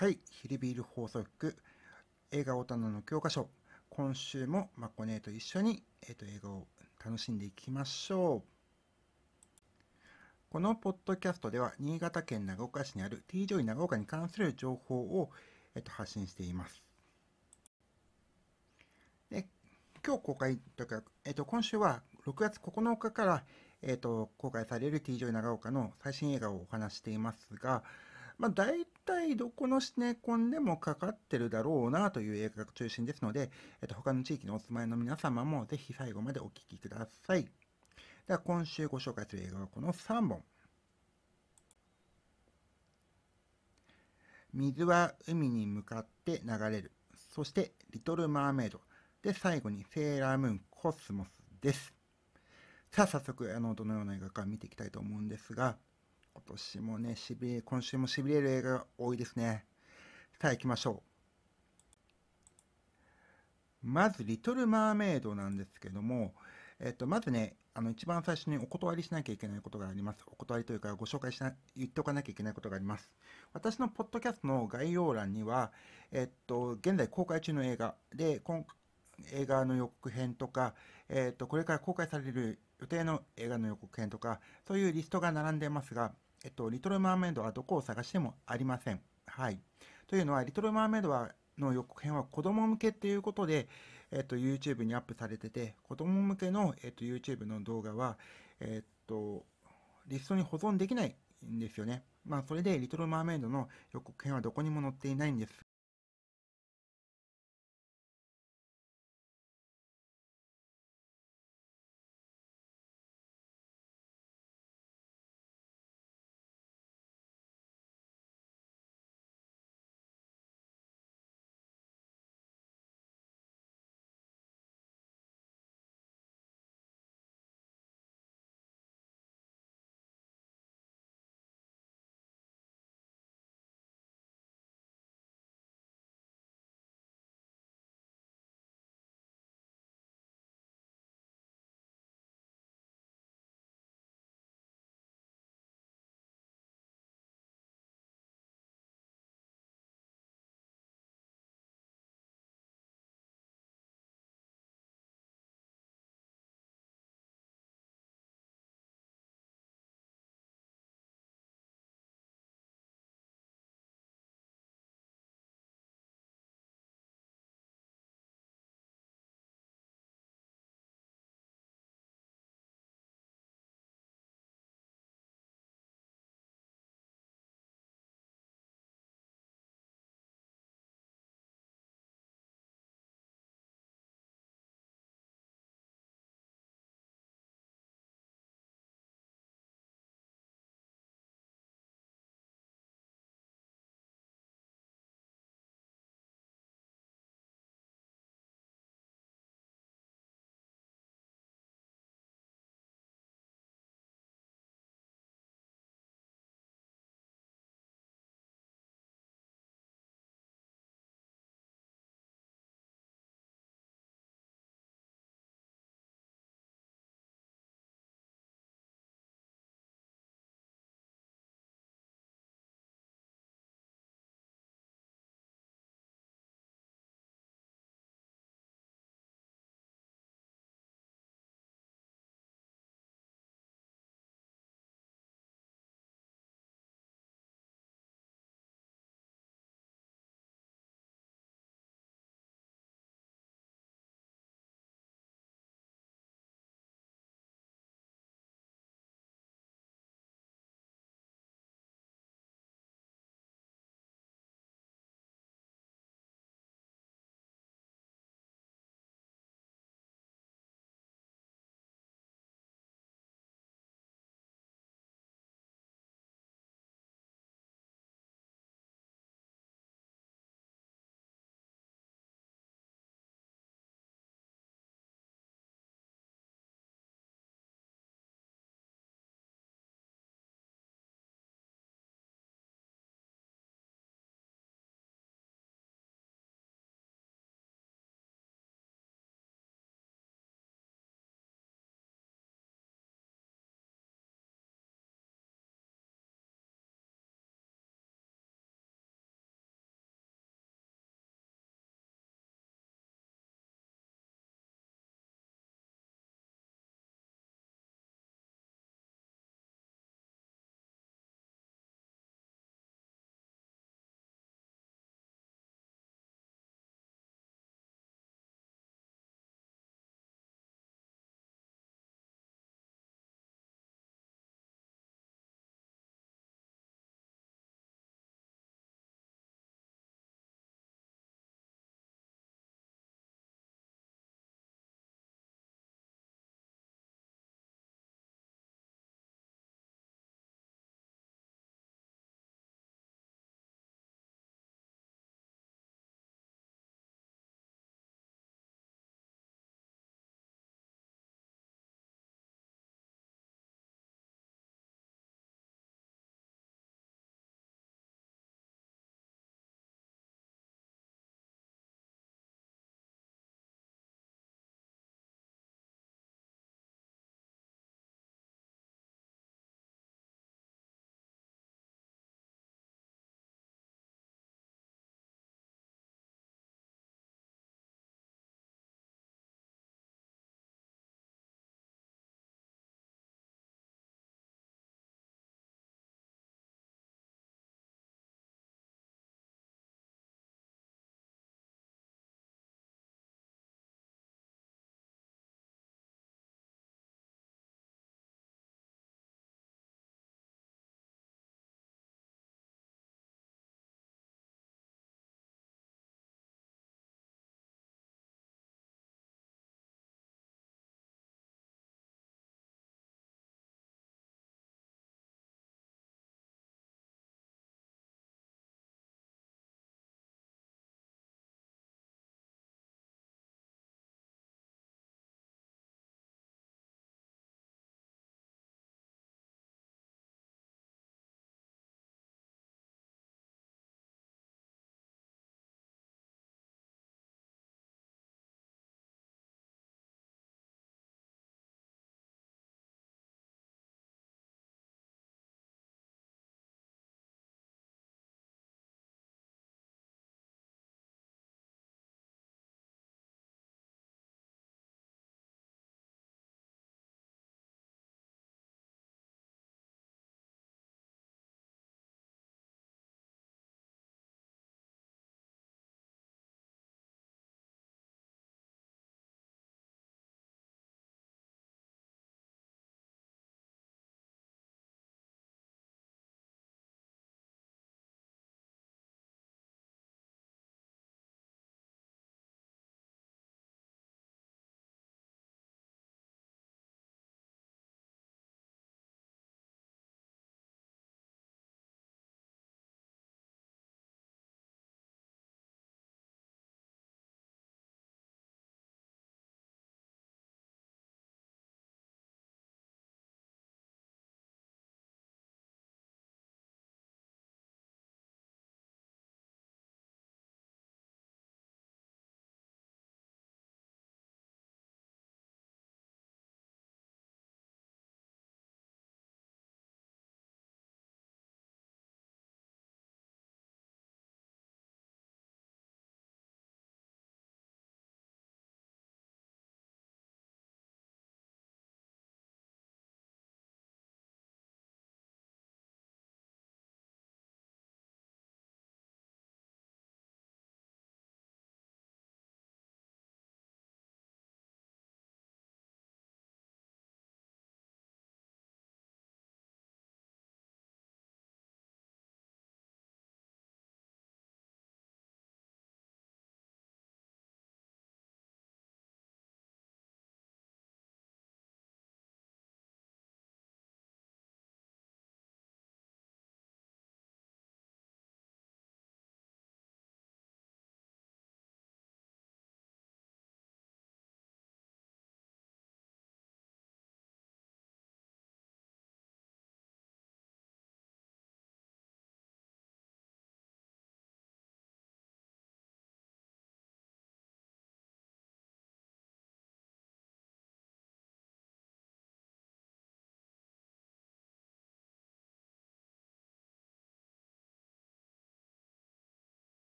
はい、ヒルビール放送局映画オタの教科書今週もマコネと一緒に、えー、と映画を楽しんでいきましょうこのポッドキャストでは新潟県長岡市にある T ジョイ長岡に関する情報を、えー、と発信していますで今日公開とか、えー、と今週は6月9日から、えー、と公開される T ジョイ長岡の最新映画をお話していますが、まあ、大体どこのシネコンでもかかってるだろうなという映画が中心ですので、えっと、他の地域にお住まいの皆様もぜひ最後までお聴きください。では今週ご紹介する映画はこの3本。水は海に向かって流れる。そして、リトル・マーメイド。で、最後に、セーラームーン・コスモスです。さあ、早速、あの、どのような映画か見ていきたいと思うんですが、今年もね、しびれ、今週もしびれる映画が多いですね。さあ行きましょう。まず、リトル・マーメイドなんですけども、えっと、まずね、あの、一番最初にお断りしなきゃいけないことがあります。お断りというか、ご紹介しな、言っておかなきゃいけないことがあります。私のポッドキャストの概要欄には、えっと、現在公開中の映画で、今映画の予告編とか、えっと、これから公開される予定の映画の予告編とか、そういうリストが並んでますが、えっと、リトル・マーメイドはどこを探してもありません。はい。というのは、リトル・マーメイドはの予告編は子供向けっていうことで、えっと、YouTube にアップされてて、子供向けの、えっと、YouTube の動画は、えっと、リストに保存できないんですよね。まあ、それで、リトル・マーメイドの予告編はどこにも載っていないんです